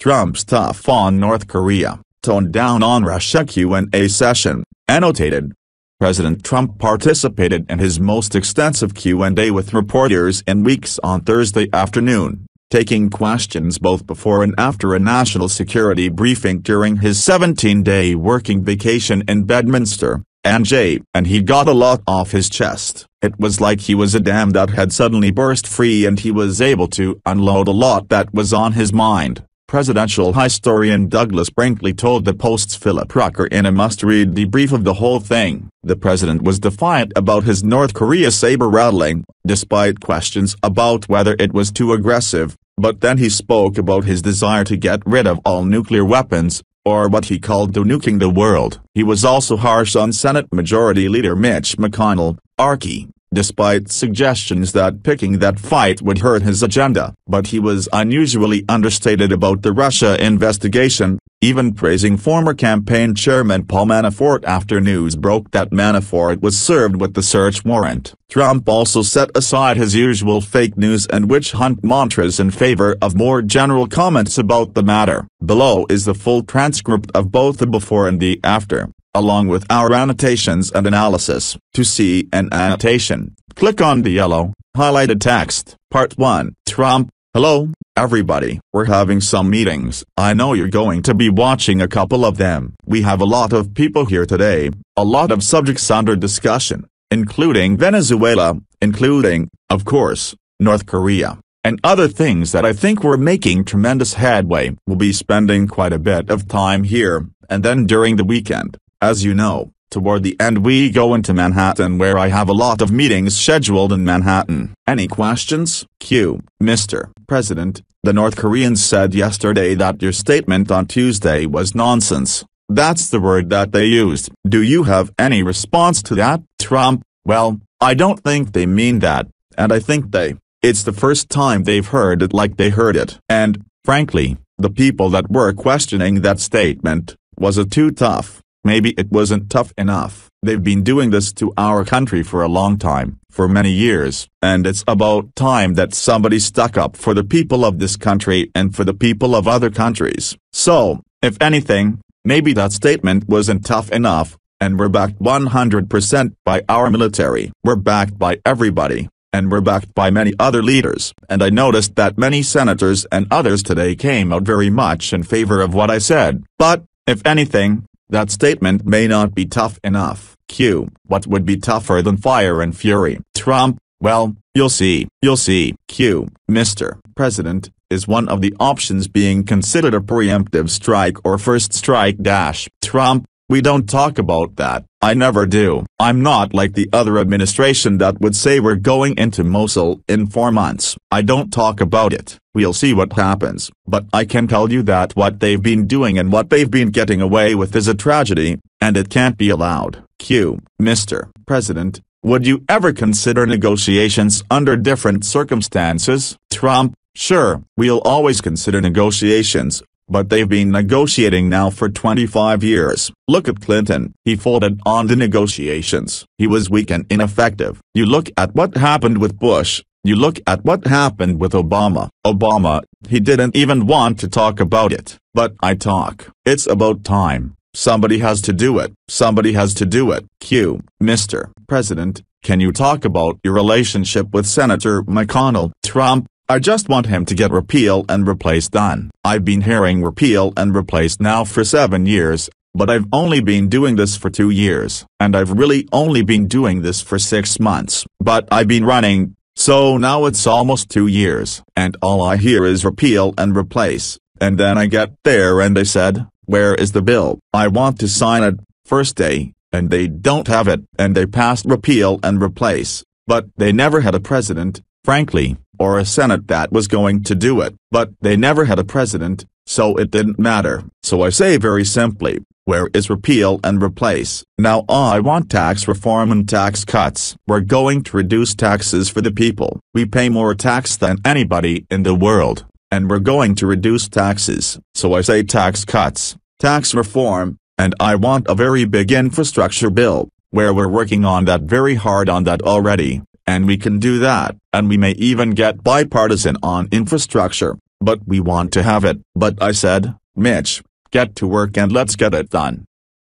Trump's tough on North Korea, toned down on Russia Q&A session, annotated. President Trump participated in his most extensive Q&A with reporters in weeks on Thursday afternoon, taking questions both before and after a national security briefing during his 17-day working vacation in Bedminster, NJ. And he got a lot off his chest. It was like he was a dam that had suddenly burst free and he was able to unload a lot that was on his mind. Presidential historian Douglas Brinkley told the Post's Philip Rucker in a must-read debrief of the whole thing, the president was defiant about his North Korea saber-rattling, despite questions about whether it was too aggressive, but then he spoke about his desire to get rid of all nuclear weapons, or what he called the the world. He was also harsh on Senate Majority Leader Mitch McConnell, Arky." despite suggestions that picking that fight would hurt his agenda. But he was unusually understated about the Russia investigation, even praising former campaign chairman Paul Manafort after news broke that Manafort was served with the search warrant. Trump also set aside his usual fake news and witch hunt mantras in favor of more general comments about the matter. Below is the full transcript of both the before and the after along with our annotations and analysis. To see an annotation, click on the yellow, highlighted text. Part 1. Trump. Hello, everybody. We're having some meetings. I know you're going to be watching a couple of them. We have a lot of people here today, a lot of subjects under discussion, including Venezuela, including, of course, North Korea and other things that I think we're making tremendous headway. We'll be spending quite a bit of time here, and then during the weekend, as you know, toward the end we go into Manhattan where I have a lot of meetings scheduled in Manhattan. Any questions? Q. Mr. President, the North Koreans said yesterday that your statement on Tuesday was nonsense. That's the word that they used. Do you have any response to that, Trump? Well, I don't think they mean that, and I think they. It's the first time they've heard it like they heard it. And, frankly, the people that were questioning that statement, was it too tough? Maybe it wasn't tough enough. They've been doing this to our country for a long time, for many years, and it's about time that somebody stuck up for the people of this country and for the people of other countries. So, if anything, maybe that statement wasn't tough enough, and we're backed 100% by our military. We're backed by everybody, and we're backed by many other leaders. And I noticed that many senators and others today came out very much in favor of what I said. But, if anything, that statement may not be tough enough. Q. What would be tougher than fire and fury? Trump. Well, you'll see, you'll see. Q. Mr. President, is one of the options being considered a preemptive strike or first strike dash. Trump, we don't talk about that. I never do. I'm not like the other administration that would say we're going into Mosul in four months. I don't talk about it. We'll see what happens. But I can tell you that what they've been doing and what they've been getting away with is a tragedy, and it can't be allowed. Q. Mr. President, would you ever consider negotiations under different circumstances? Trump, sure, we'll always consider negotiations, but they've been negotiating now for 25 years. Look at Clinton. He folded on the negotiations. He was weak and ineffective. You look at what happened with Bush. You look at what happened with Obama. Obama, he didn't even want to talk about it. But I talk. It's about time. Somebody has to do it. Somebody has to do it. Q. Mr. President, can you talk about your relationship with Senator McConnell? Trump I just want him to get repeal and replace done. I've been hearing repeal and replace now for seven years, but I've only been doing this for two years, and I've really only been doing this for six months. But I've been running, so now it's almost two years, and all I hear is repeal and replace, and then I get there and they said, where is the bill? I want to sign it, first day, and they don't have it, and they passed repeal and replace, but they never had a president, frankly or a Senate that was going to do it, but they never had a president, so it didn't matter. So I say very simply, where is repeal and replace? Now I want tax reform and tax cuts. We're going to reduce taxes for the people. We pay more tax than anybody in the world, and we're going to reduce taxes. So I say tax cuts, tax reform, and I want a very big infrastructure bill, where we're working on that very hard on that already and we can do that, and we may even get bipartisan on infrastructure, but we want to have it. But I said, Mitch, get to work and let's get it done.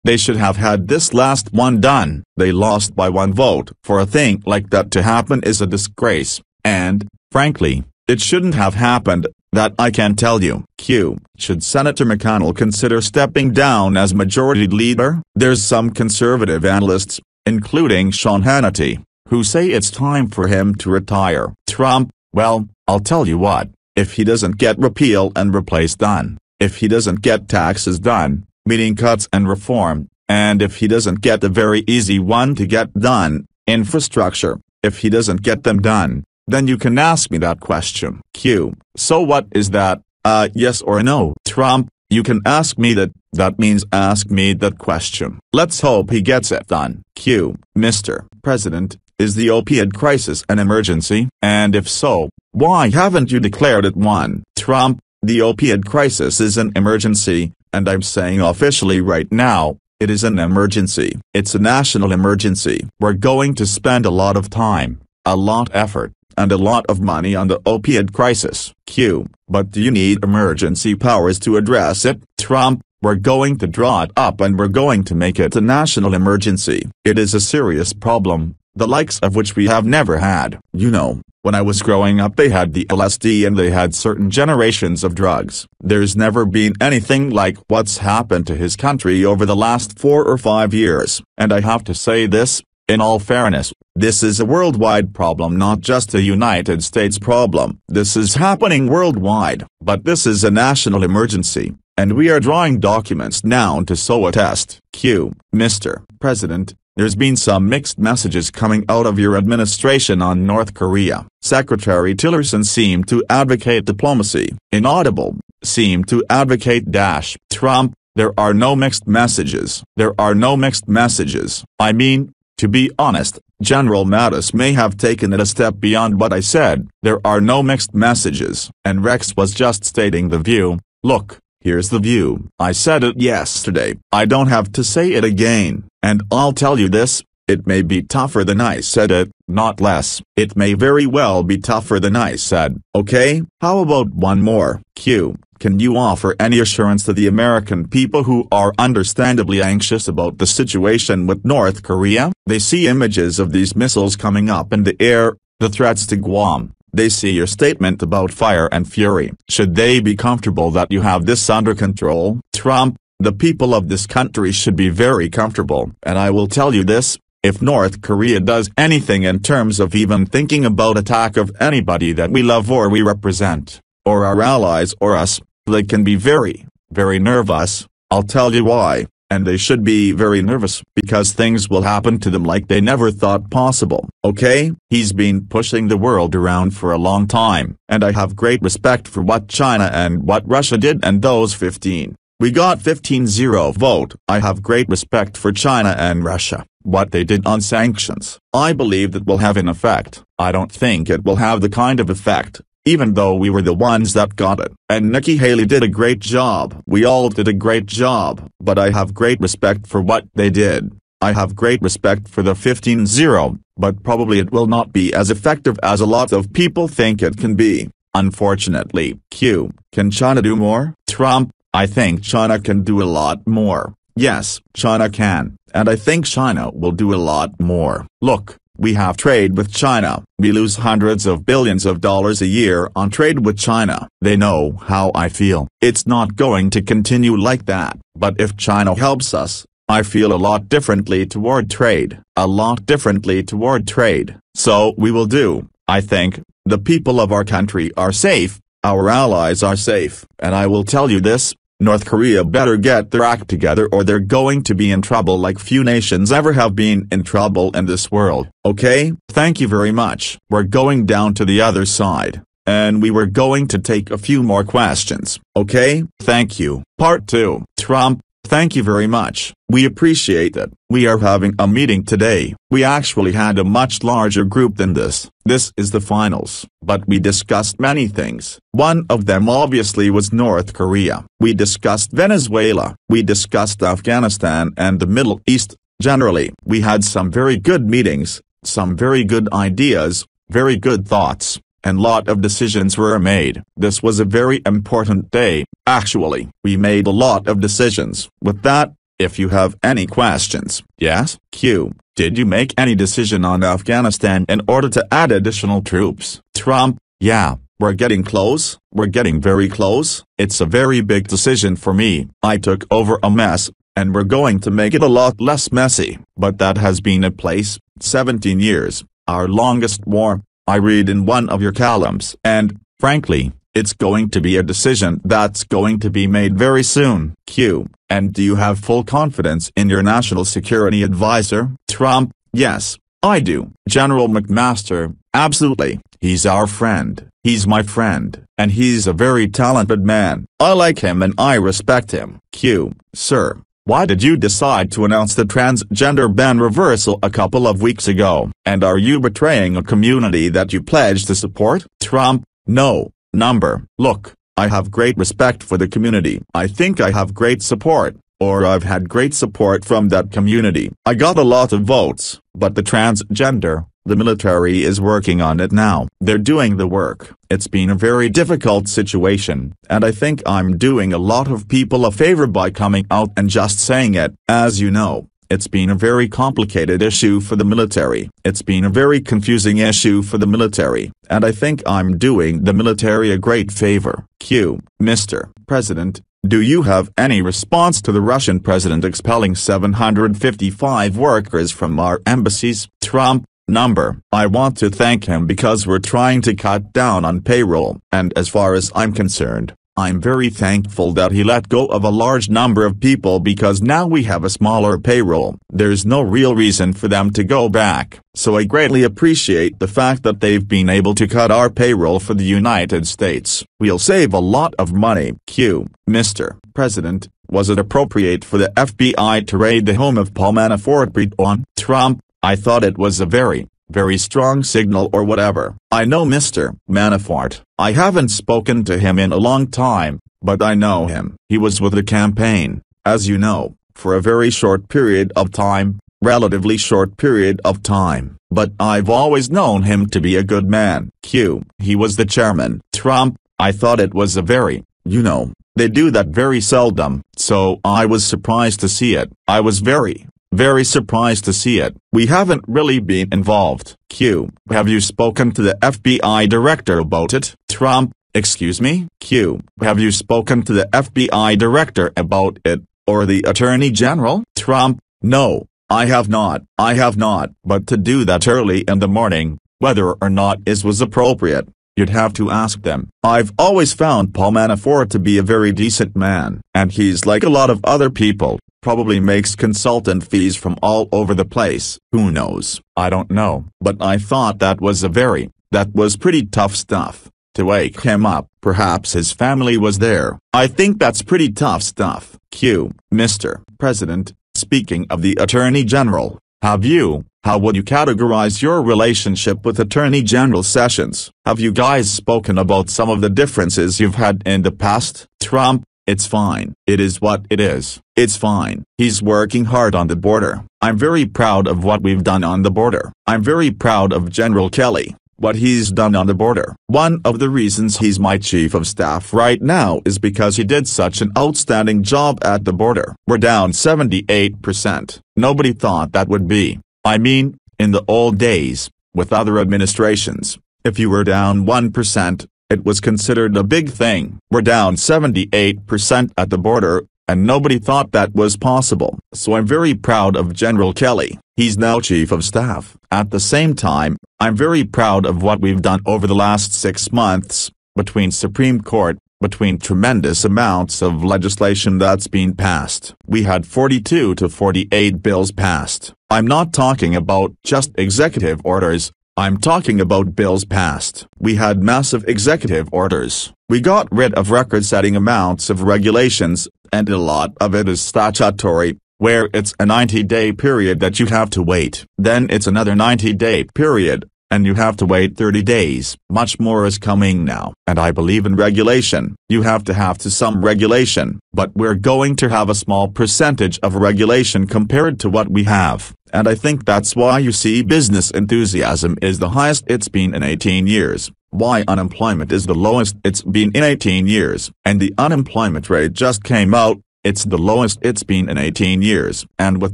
They should have had this last one done. They lost by one vote. For a thing like that to happen is a disgrace, and, frankly, it shouldn't have happened, that I can tell you. Q. Should Senator McConnell consider stepping down as majority leader? There's some conservative analysts, including Sean Hannity, who say it's time for him to retire. Trump, well, I'll tell you what, if he doesn't get repeal and replace done, if he doesn't get taxes done, meaning cuts and reform, and if he doesn't get the very easy one to get done, infrastructure, if he doesn't get them done, then you can ask me that question. Q. So what is that, uh yes or no? Trump, you can ask me that, that means ask me that question. Let's hope he gets it done. Q. Mr. President, is the opiate crisis an emergency? And if so, why haven't you declared it one? Trump, the opiate crisis is an emergency, and I'm saying officially right now, it is an emergency. It's a national emergency. We're going to spend a lot of time, a lot effort, and a lot of money on the opiate crisis. Q. But do you need emergency powers to address it? Trump, we're going to draw it up and we're going to make it a national emergency. It is a serious problem, the likes of which we have never had. You know, when I was growing up they had the LSD and they had certain generations of drugs. There's never been anything like what's happened to his country over the last four or five years. And I have to say this, in all fairness, this is a worldwide problem not just a United States problem. This is happening worldwide, but this is a national emergency, and we are drawing documents now to so attest. test. Q. Mr. President, there's been some mixed messages coming out of your administration on North Korea. Secretary Tillerson seemed to advocate diplomacy. Inaudible, seemed to advocate dash Trump. There are no mixed messages. There are no mixed messages. I mean, to be honest, General Mattis may have taken it a step beyond what I said. There are no mixed messages. And Rex was just stating the view, look, Here's the view. I said it yesterday. I don't have to say it again. And I'll tell you this, it may be tougher than I said it, not less. It may very well be tougher than I said, okay? How about one more? Q. Can you offer any assurance to the American people who are understandably anxious about the situation with North Korea? They see images of these missiles coming up in the air, the threats to Guam, they see your statement about fire and fury. Should they be comfortable that you have this under control, Trump, the people of this country should be very comfortable. And I will tell you this, if North Korea does anything in terms of even thinking about attack of anybody that we love or we represent, or our allies or us, they can be very, very nervous, I'll tell you why and they should be very nervous because things will happen to them like they never thought possible. Okay, he's been pushing the world around for a long time, and I have great respect for what China and what Russia did and those 15. We got 15-0 vote. I have great respect for China and Russia, what they did on sanctions. I believe that will have an effect. I don't think it will have the kind of effect even though we were the ones that got it. And Nikki Haley did a great job. We all did a great job, but I have great respect for what they did. I have great respect for the 15-0, but probably it will not be as effective as a lot of people think it can be. Unfortunately, Q, can China do more? Trump, I think China can do a lot more. Yes, China can, and I think China will do a lot more. Look, we have trade with China. We lose hundreds of billions of dollars a year on trade with China. They know how I feel. It's not going to continue like that. But if China helps us, I feel a lot differently toward trade. A lot differently toward trade. So we will do, I think, the people of our country are safe, our allies are safe. And I will tell you this, North Korea better get their act together or they're going to be in trouble like few nations ever have been in trouble in this world, okay? Thank you very much. We're going down to the other side, and we were going to take a few more questions, okay? Thank you. Part 2. Trump Thank you very much. We appreciate it. We are having a meeting today. We actually had a much larger group than this. This is the finals. But we discussed many things. One of them obviously was North Korea. We discussed Venezuela. We discussed Afghanistan and the Middle East. Generally, we had some very good meetings, some very good ideas, very good thoughts, and lot of decisions were made. This was a very important day. Actually, we made a lot of decisions with that, if you have any questions. Yes, Q. Did you make any decision on Afghanistan in order to add additional troops? Trump. Yeah, we're getting close, we're getting very close, it's a very big decision for me. I took over a mess, and we're going to make it a lot less messy. But that has been a place, 17 years, our longest war, I read in one of your columns. And, frankly, it's going to be a decision that's going to be made very soon. Q. And do you have full confidence in your national security advisor, Trump? Yes, I do. General McMaster, absolutely. He's our friend. He's my friend. And he's a very talented man. I like him and I respect him. Q. Sir, why did you decide to announce the transgender ban reversal a couple of weeks ago? And are you betraying a community that you pledged to support? Trump, no, number. Look, I have great respect for the community. I think I have great support, or I've had great support from that community. I got a lot of votes, but the transgender, the military is working on it now. They're doing the work. It's been a very difficult situation, and I think I'm doing a lot of people a favor by coming out and just saying it. As you know, it's been a very complicated issue for the military. It's been a very confusing issue for the military, and I think I'm doing the military a great favor. Q. Mr. President, do you have any response to the Russian president expelling 755 workers from our embassies? Trump number. I want to thank him because we're trying to cut down on payroll, and as far as I'm concerned, I'm very thankful that he let go of a large number of people because now we have a smaller payroll. There's no real reason for them to go back, so I greatly appreciate the fact that they've been able to cut our payroll for the United States. We'll save a lot of money. Q. Mr. President, was it appropriate for the FBI to raid the home of Paul Manafort on Trump? I thought it was a very very strong signal or whatever. I know Mr. Manafort. I haven't spoken to him in a long time, but I know him. He was with the campaign, as you know, for a very short period of time, relatively short period of time. But I've always known him to be a good man. Q. He was the chairman. Trump, I thought it was a very, you know, they do that very seldom, so I was surprised to see it. I was very, very surprised to see it. We haven't really been involved. Q. Have you spoken to the FBI director about it? Trump. Excuse me? Q. Have you spoken to the FBI director about it, or the attorney general? Trump. No, I have not, I have not, but to do that early in the morning, whether or not is was appropriate, you'd have to ask them. I've always found Paul Manafort to be a very decent man, and he's like a lot of other people, probably makes consultant fees from all over the place. Who knows? I don't know. But I thought that was a very, that was pretty tough stuff. To wake him up, perhaps his family was there. I think that's pretty tough stuff. Q. Mr. President, speaking of the Attorney General, have you, how would you categorize your relationship with Attorney General Sessions? Have you guys spoken about some of the differences you've had in the past? Trump, it's fine. It is what it is. It's fine. He's working hard on the border. I'm very proud of what we've done on the border. I'm very proud of General Kelly, what he's done on the border. One of the reasons he's my chief of staff right now is because he did such an outstanding job at the border. We're down 78%. Nobody thought that would be. I mean, in the old days, with other administrations, if you were down 1%, it was considered a big thing. We're down 78% at the border, and nobody thought that was possible. So I'm very proud of General Kelly. He's now chief of staff. At the same time, I'm very proud of what we've done over the last six months, between Supreme Court, between tremendous amounts of legislation that's been passed. We had 42 to 48 bills passed. I'm not talking about just executive orders, I'm talking about bills passed. We had massive executive orders, we got rid of record-setting amounts of regulations, and a lot of it is statutory, where it's a 90-day period that you have to wait. Then it's another 90-day period, and you have to wait 30 days. Much more is coming now. And I believe in regulation. You have to have to some regulation, but we're going to have a small percentage of regulation compared to what we have. And I think that's why you see business enthusiasm is the highest it's been in 18 years, why unemployment is the lowest it's been in 18 years, and the unemployment rate just came out, it's the lowest it's been in 18 years. And with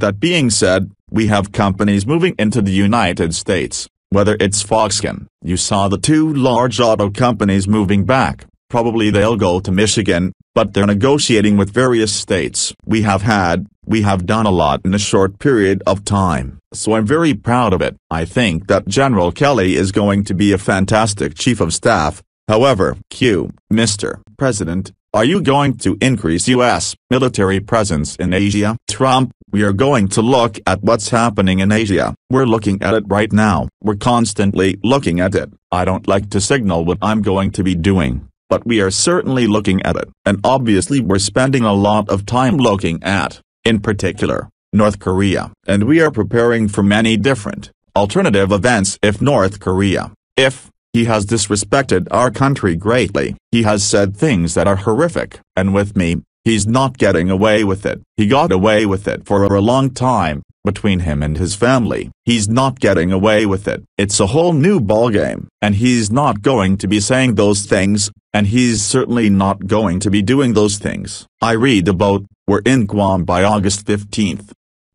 that being said, we have companies moving into the United States. Whether it's Foxconn, you saw the two large auto companies moving back, probably they'll go to Michigan, but they're negotiating with various states. We have had, we have done a lot in a short period of time, so I'm very proud of it. I think that General Kelly is going to be a fantastic chief of staff, however. Q. Mr. President, are you going to increase U.S. military presence in Asia? Trump, we are going to look at what's happening in Asia. We're looking at it right now. We're constantly looking at it. I don't like to signal what I'm going to be doing, but we are certainly looking at it. And obviously we're spending a lot of time looking at, in particular, North Korea. And we are preparing for many different, alternative events if North Korea, if, he has disrespected our country greatly. He has said things that are horrific. And with me, he's not getting away with it. He got away with it for a long time, between him and his family. He's not getting away with it. It's a whole new ballgame. And he's not going to be saying those things, and he's certainly not going to be doing those things. I read about, we're in Guam by August 15th.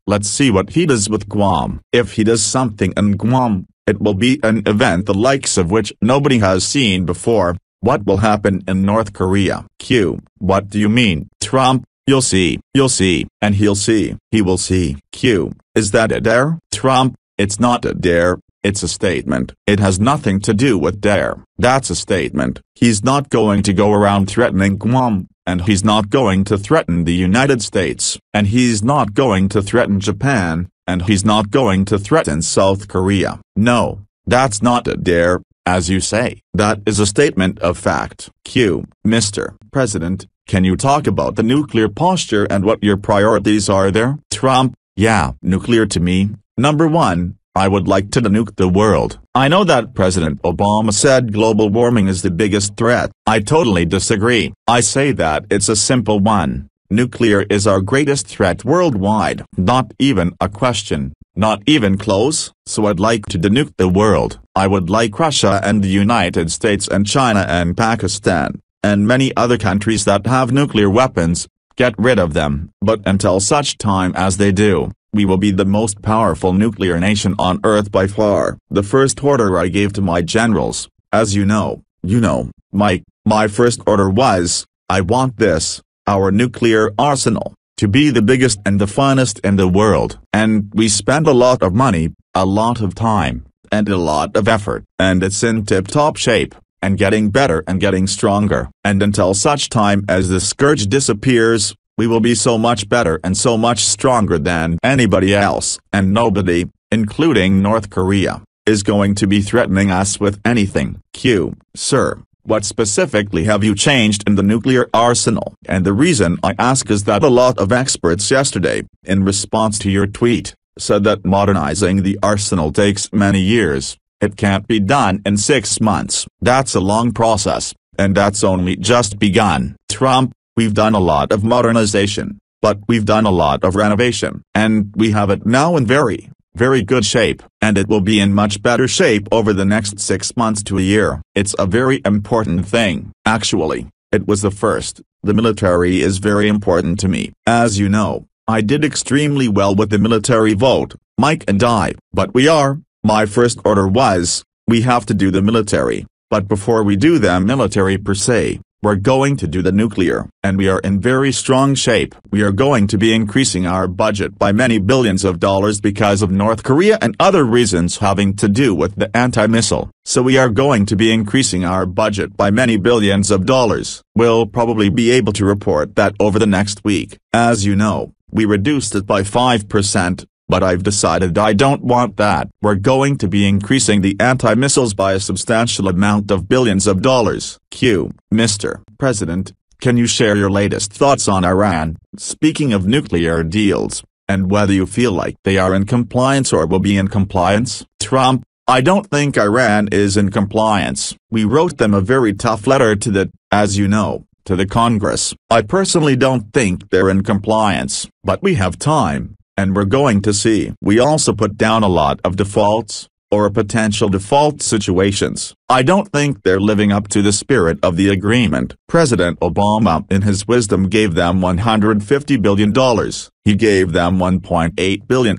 Let's see what he does with Guam. If he does something in Guam, it will be an event the likes of which nobody has seen before. What will happen in North Korea? Q. What do you mean, Trump? You'll see, you'll see, and he'll see, he will see. Q. Is that a dare, Trump? It's not a dare, it's a statement. It has nothing to do with dare. That's a statement. He's not going to go around threatening Guam, and he's not going to threaten the United States, and he's not going to threaten Japan, and he's not going to threaten South Korea. No, that's not a dare, as you say. That is a statement of fact. Q. Mr. President, can you talk about the nuclear posture and what your priorities are there? Trump, yeah, nuclear to me. Number one, I would like to nuke the world. I know that President Obama said global warming is the biggest threat. I totally disagree. I say that it's a simple one. Nuclear is our greatest threat worldwide. Not even a question, not even close, so I'd like to denuke the world. I would like Russia and the United States and China and Pakistan, and many other countries that have nuclear weapons, get rid of them. But until such time as they do, we will be the most powerful nuclear nation on earth by far. The first order I gave to my generals, as you know, you know, Mike, my first order was, I want this, our nuclear arsenal, to be the biggest and the finest in the world. And we spend a lot of money, a lot of time, and a lot of effort, and it's in tip-top shape, and getting better and getting stronger. And until such time as the scourge disappears, we will be so much better and so much stronger than anybody else, and nobody, including North Korea, is going to be threatening us with anything. Q, sir. What specifically have you changed in the nuclear arsenal? And the reason I ask is that a lot of experts yesterday, in response to your tweet, said that modernizing the arsenal takes many years. It can't be done in six months. That's a long process, and that's only just begun. Trump, we've done a lot of modernization, but we've done a lot of renovation, and we have it now in very very good shape, and it will be in much better shape over the next six months to a year. It's a very important thing, actually, it was the first, the military is very important to me. As you know, I did extremely well with the military vote, Mike and I, but we are, my first order was, we have to do the military, but before we do the military per se, we're going to do the nuclear, and we are in very strong shape. We are going to be increasing our budget by many billions of dollars because of North Korea and other reasons having to do with the anti-missile. So we are going to be increasing our budget by many billions of dollars. We'll probably be able to report that over the next week. As you know, we reduced it by 5%, but I've decided I don't want that. We're going to be increasing the anti-missiles by a substantial amount of billions of dollars. Q. Mr. President, can you share your latest thoughts on Iran, speaking of nuclear deals, and whether you feel like they are in compliance or will be in compliance? Trump, I don't think Iran is in compliance. We wrote them a very tough letter to the, as you know, to the Congress. I personally don't think they're in compliance, but we have time and we're going to see. We also put down a lot of defaults, or potential default situations. I don't think they're living up to the spirit of the agreement. President Obama in his wisdom gave them $150 billion. He gave them $1.8 billion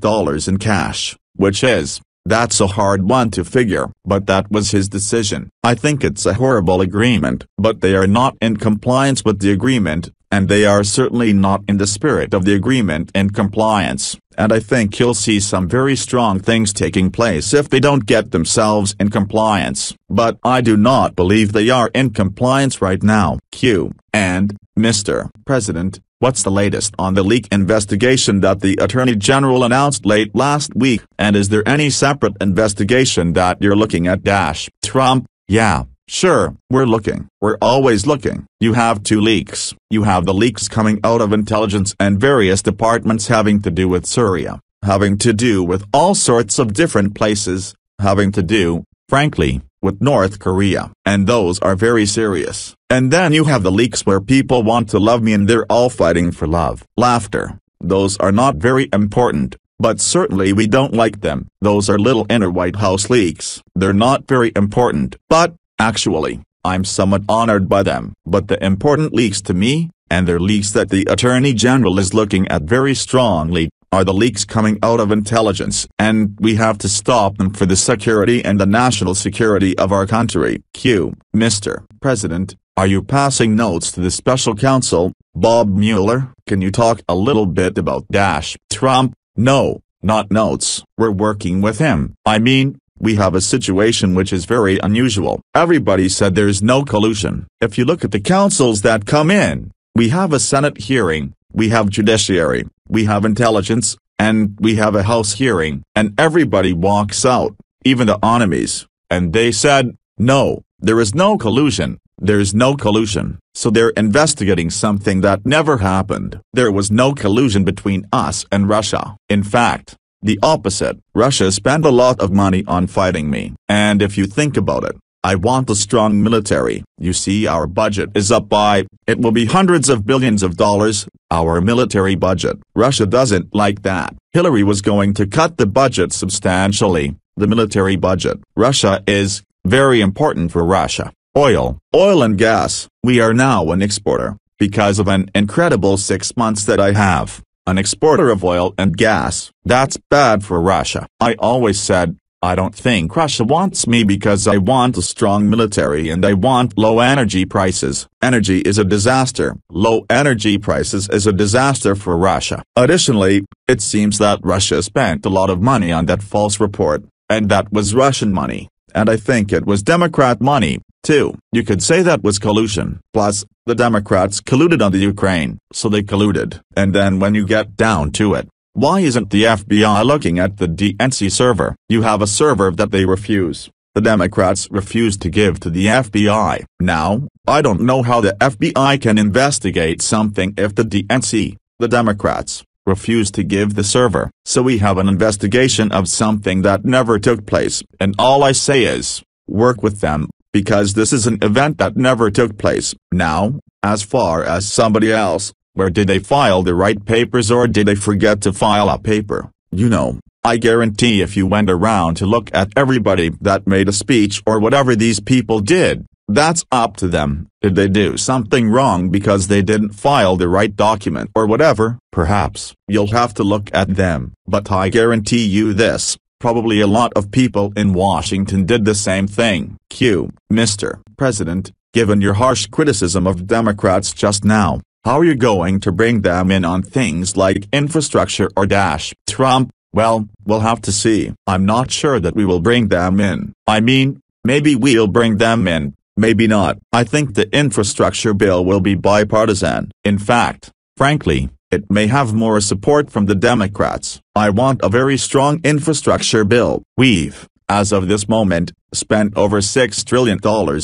in cash, which is, that's a hard one to figure. But that was his decision. I think it's a horrible agreement. But they are not in compliance with the agreement, and they are certainly not in the spirit of the agreement and compliance, and I think you'll see some very strong things taking place if they don't get themselves in compliance. But I do not believe they are in compliance right now. Q. And, Mr. President, What's the latest on the leak investigation that the Attorney General announced late last week? And is there any separate investigation that you're looking at? Dash. Trump, yeah, Sure, we're looking. We're always looking. You have two leaks. You have the leaks coming out of intelligence and various departments having to do with Syria, having to do with all sorts of different places, having to do, frankly, with North Korea. And those are very serious. And then you have the leaks where people want to love me and they're all fighting for love. Laughter. Those are not very important, but certainly we don't like them. Those are little inner White House leaks. They're not very important, but Actually, I'm somewhat honored by them. But the important leaks to me, and they're leaks that the Attorney General is looking at very strongly, are the leaks coming out of intelligence. And we have to stop them for the security and the national security of our country. Q. Mr. President, are you passing notes to the special counsel, Bob Mueller? Can you talk a little bit about Dash Trump? No, not notes. We're working with him. I mean, we have a situation which is very unusual. Everybody said there's no collusion. If you look at the councils that come in, we have a Senate hearing, we have judiciary, we have intelligence, and we have a House hearing, and everybody walks out, even the enemies. And they said, no, there is no collusion, there's no collusion, so they're investigating something that never happened. There was no collusion between us and Russia. In fact, the opposite, Russia spent a lot of money on fighting me. And if you think about it, I want a strong military. You see our budget is up by, it will be hundreds of billions of dollars, our military budget. Russia doesn't like that. Hillary was going to cut the budget substantially, the military budget. Russia is, very important for Russia. Oil, oil and gas, we are now an exporter, because of an incredible six months that I have an exporter of oil and gas. That's bad for Russia. I always said, I don't think Russia wants me because I want a strong military and I want low energy prices. Energy is a disaster. Low energy prices is a disaster for Russia. Additionally, it seems that Russia spent a lot of money on that false report, and that was Russian money, and I think it was Democrat money, Two, you could say that was collusion. Plus, the Democrats colluded on the Ukraine, so they colluded. And then when you get down to it, why isn't the FBI looking at the DNC server? You have a server that they refuse. The Democrats refuse to give to the FBI. Now, I don't know how the FBI can investigate something if the DNC, the Democrats, refuse to give the server. So we have an investigation of something that never took place. And all I say is, work with them because this is an event that never took place. Now, as far as somebody else, where did they file the right papers or did they forget to file a paper, you know, I guarantee if you went around to look at everybody that made a speech or whatever these people did, that's up to them, did they do something wrong because they didn't file the right document or whatever, perhaps, you'll have to look at them, but I guarantee you this, Probably a lot of people in Washington did the same thing. Q. Mr. President, given your harsh criticism of Democrats just now, how are you going to bring them in on things like infrastructure or dash? Trump, well, we'll have to see. I'm not sure that we will bring them in. I mean, maybe we'll bring them in, maybe not. I think the infrastructure bill will be bipartisan. In fact, frankly, it may have more support from the Democrats. I want a very strong infrastructure bill. We've, as of this moment, spent over $6 trillion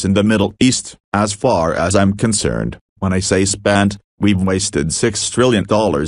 in the Middle East. As far as I'm concerned, when I say spent, we've wasted $6 trillion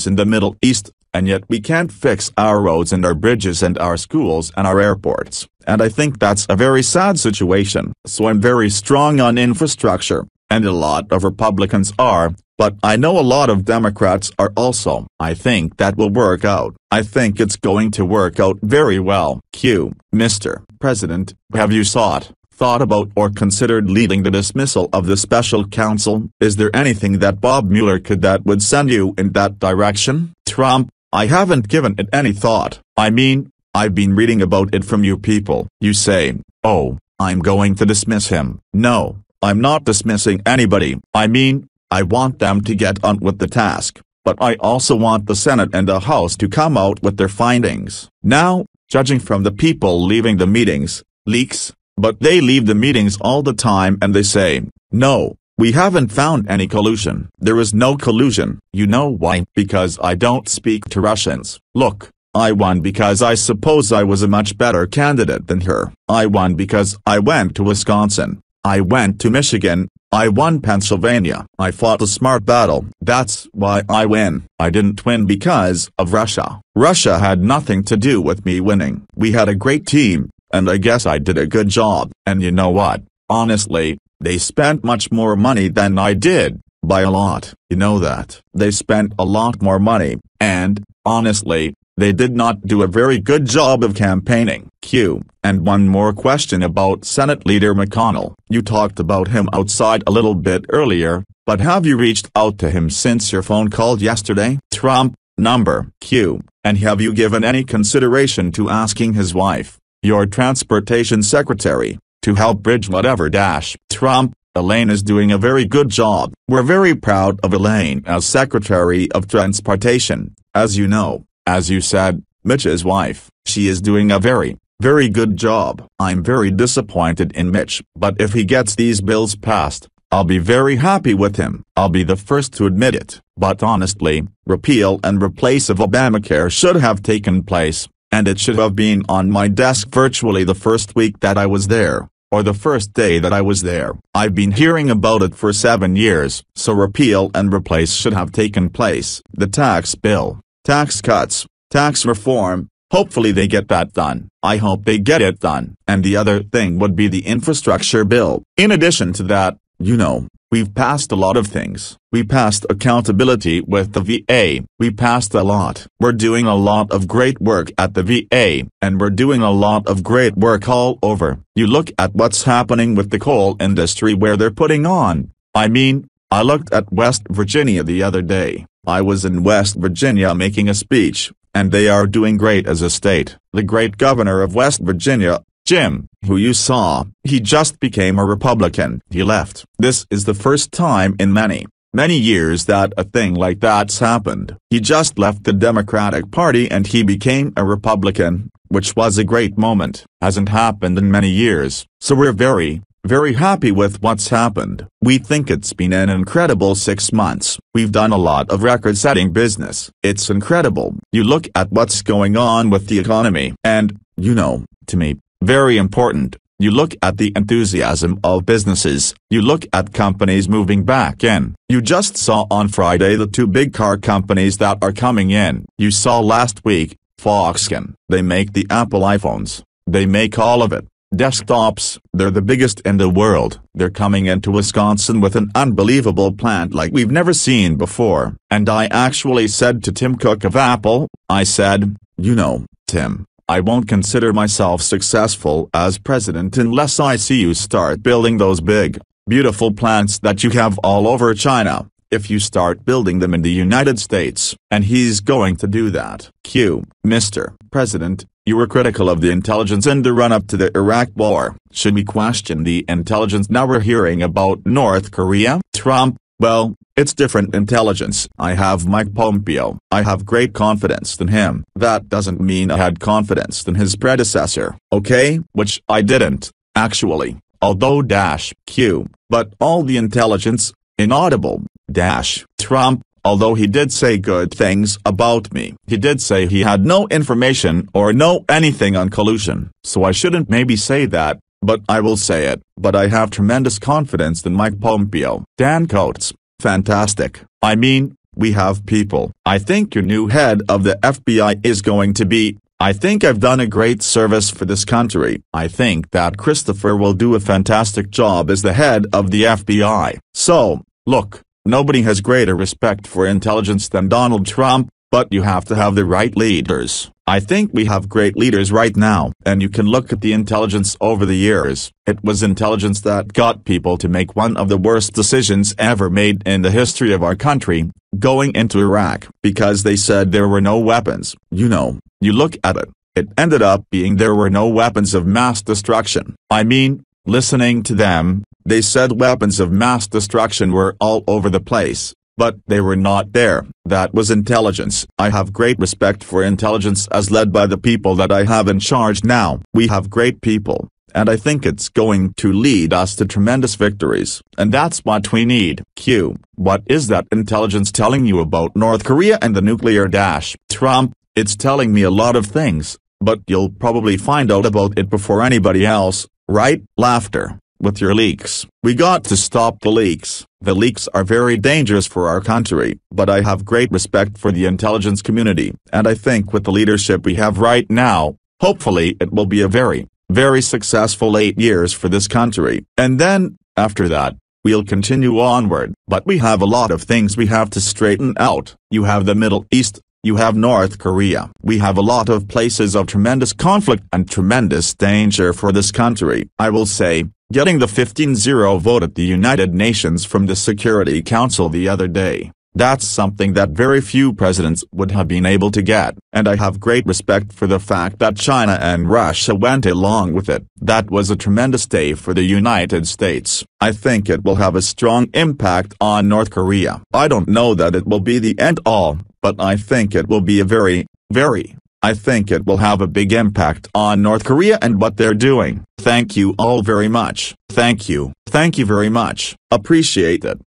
in the Middle East, and yet we can't fix our roads and our bridges and our schools and our airports. And I think that's a very sad situation. So I'm very strong on infrastructure and a lot of Republicans are, but I know a lot of Democrats are also. I think that will work out. I think it's going to work out very well. Q. Mr. President, have you sought, thought about or considered leading the dismissal of the special counsel? Is there anything that Bob Mueller could that would send you in that direction? Trump, I haven't given it any thought. I mean, I've been reading about it from you people. You say, oh, I'm going to dismiss him. No, I'm not dismissing anybody. I mean, I want them to get on with the task, but I also want the Senate and the House to come out with their findings. Now, judging from the people leaving the meetings, leaks, but they leave the meetings all the time and they say, no, we haven't found any collusion. There is no collusion. You know why? Because I don't speak to Russians. Look, I won because I suppose I was a much better candidate than her. I won because I went to Wisconsin. I went to Michigan, I won Pennsylvania. I fought a smart battle. That's why I win. I didn't win because of Russia. Russia had nothing to do with me winning. We had a great team, and I guess I did a good job. And you know what? Honestly, they spent much more money than I did, by a lot. You know that. They spent a lot more money, and, honestly, they did not do a very good job of campaigning. Q. And one more question about Senate Leader McConnell. You talked about him outside a little bit earlier, but have you reached out to him since your phone call yesterday? Trump number Q, and have you given any consideration to asking his wife, your transportation secretary, to help bridge whatever dash Trump, Elaine is doing a very good job. We're very proud of Elaine as Secretary of Transportation, as you know, as you said, Mitch's wife, she is doing a very, very good job. I'm very disappointed in Mitch, but if he gets these bills passed, I'll be very happy with him. I'll be the first to admit it. But honestly, repeal and replace of Obamacare should have taken place, and it should have been on my desk virtually the first week that I was there, or the first day that I was there. I've been hearing about it for seven years, so repeal and replace should have taken place. The tax bill, Tax cuts, tax reform, hopefully they get that done. I hope they get it done. And the other thing would be the infrastructure bill. In addition to that, you know, we've passed a lot of things. We passed accountability with the VA. We passed a lot. We're doing a lot of great work at the VA, and we're doing a lot of great work all over. You look at what's happening with the coal industry where they're putting on. I mean, I looked at West Virginia the other day. I was in West Virginia making a speech, and they are doing great as a state. The great governor of West Virginia, Jim, who you saw, he just became a Republican. He left. This is the first time in many, many years that a thing like that's happened. He just left the Democratic Party and he became a Republican, which was a great moment. Hasn't happened in many years, so we're very, very happy with what's happened. We think it's been an incredible six months. We've done a lot of record-setting business. It's incredible. You look at what's going on with the economy. And, you know, to me, very important. You look at the enthusiasm of businesses, you look at companies moving back in. You just saw on Friday the two big car companies that are coming in. You saw last week, Foxconn. They make the Apple iPhones. They make all of it. Desktops, they're the biggest in the world. They're coming into Wisconsin with an unbelievable plant like we've never seen before. And I actually said to Tim Cook of Apple, I said, you know, Tim, I won't consider myself successful as president unless I see you start building those big, beautiful plants that you have all over China, if you start building them in the United States. And he's going to do that. Q. Mr. President, you were critical of the intelligence in the run-up to the Iraq war. Should we question the intelligence now we're hearing about North Korea? Trump, well, it's different intelligence. I have Mike Pompeo. I have great confidence in him. That doesn't mean I had confidence in his predecessor, okay? Which I didn't, actually. Although dash Q, but all the intelligence, inaudible, dash Trump, although he did say good things about me. He did say he had no information or no anything on collusion, so I shouldn't maybe say that, but I will say it. But I have tremendous confidence in Mike Pompeo. Dan Coates, fantastic. I mean, we have people. I think your new head of the FBI is going to be I think I've done a great service for this country. I think that Christopher will do a fantastic job as the head of the FBI. So, look, Nobody has greater respect for intelligence than Donald Trump, but you have to have the right leaders. I think we have great leaders right now. And you can look at the intelligence over the years. It was intelligence that got people to make one of the worst decisions ever made in the history of our country, going into Iraq, because they said there were no weapons. You know, you look at it. It ended up being there were no weapons of mass destruction. I mean, listening to them, they said weapons of mass destruction were all over the place, but they were not there. That was intelligence. I have great respect for intelligence as led by the people that I have in charge now. We have great people, and I think it's going to lead us to tremendous victories, and that's what we need. Q. What is that intelligence telling you about North Korea and the nuclear dash? Trump, it's telling me a lot of things, but you'll probably find out about it before anybody else, right? Laughter with your leaks. We got to stop the leaks. The leaks are very dangerous for our country, but I have great respect for the intelligence community, and I think with the leadership we have right now, hopefully it will be a very, very successful eight years for this country. And then, after that, We'll continue onward, but we have a lot of things we have to straighten out. You have the Middle East, you have North Korea. We have a lot of places of tremendous conflict and tremendous danger for this country. I will say, getting the 15-0 vote at the United Nations from the Security Council the other day. That's something that very few presidents would have been able to get. And I have great respect for the fact that China and Russia went along with it. That was a tremendous day for the United States. I think it will have a strong impact on North Korea. I don't know that it will be the end all, but I think it will be a very, very I think it will have a big impact on North Korea and what they're doing. Thank you all very much. Thank you. Thank you very much. Appreciate it.